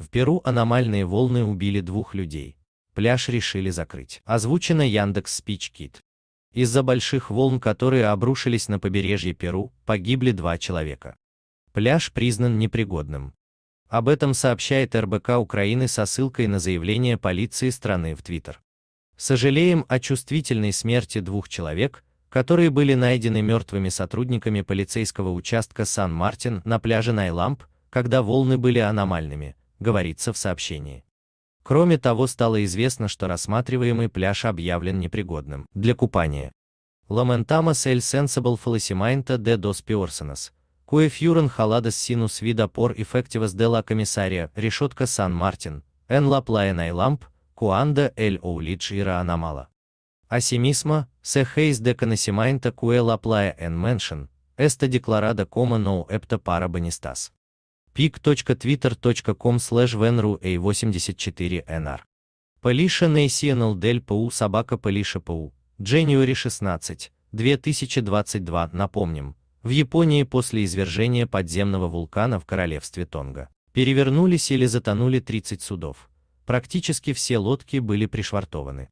В Перу аномальные волны убили двух людей. Пляж решили закрыть. Озвучено Яндекс Спичкит. Из-за больших волн, которые обрушились на побережье Перу, погибли два человека. Пляж признан непригодным. Об этом сообщает РБК Украины со ссылкой на заявление полиции страны в Твиттер. Сожалеем о чувствительной смерти двух человек, которые были найдены мертвыми сотрудниками полицейского участка Сан-Мартин на пляже Найламп, когда волны были аномальными, говорится в сообщении. Кроме того, стало известно, что рассматриваемый пляж объявлен непригодным для купания. Lamentamos el sensible fallecimiento de dos personas, cue fueron jaladas sinus vida por efectivas de la comisaria, решетка Сан-Мартин, en la playa Найламп, cuando el oulich ira anamala. Asimismo, se heis de conocimiento que la playa en mention, esta declarada como no apta para banistas pic.twitter.com slash venru.a84nr. Полиша National Дель ПУ собака Полиша ПУ, January 16, 2022, напомним, в Японии после извержения подземного вулкана в королевстве Тонга перевернулись или затонули 30 судов. Практически все лодки были пришвартованы.